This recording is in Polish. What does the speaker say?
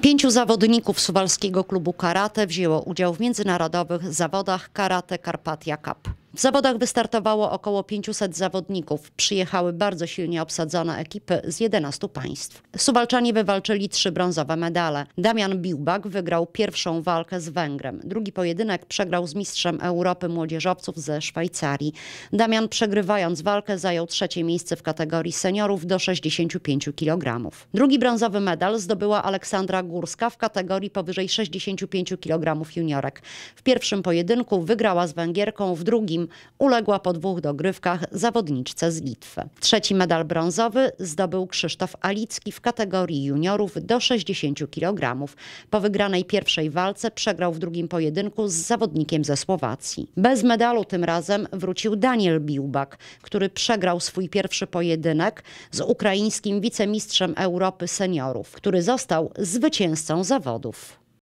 Pięciu zawodników Suwalskiego Klubu Karate wzięło udział w międzynarodowych zawodach Karate Karpatia Cup. W zawodach wystartowało około 500 zawodników. Przyjechały bardzo silnie obsadzone ekipy z 11 państw. Suwalczanie wywalczyli trzy brązowe medale. Damian Biłbak wygrał pierwszą walkę z Węgrem. Drugi pojedynek przegrał z mistrzem Europy młodzieżowców ze Szwajcarii. Damian przegrywając walkę zajął trzecie miejsce w kategorii seniorów do 65 kg. Drugi brązowy medal zdobyła Aleksandra Górska w kategorii powyżej 65 kg juniorek. W pierwszym pojedynku wygrała z Węgierką, w drugim uległa po dwóch dogrywkach zawodniczce z Litwy. Trzeci medal brązowy zdobył Krzysztof Alicki w kategorii juniorów do 60 kg. Po wygranej pierwszej walce przegrał w drugim pojedynku z zawodnikiem ze Słowacji. Bez medalu tym razem wrócił Daniel Biłbak, który przegrał swój pierwszy pojedynek z ukraińskim wicemistrzem Europy seniorów, który został zwycięzcą zawodów.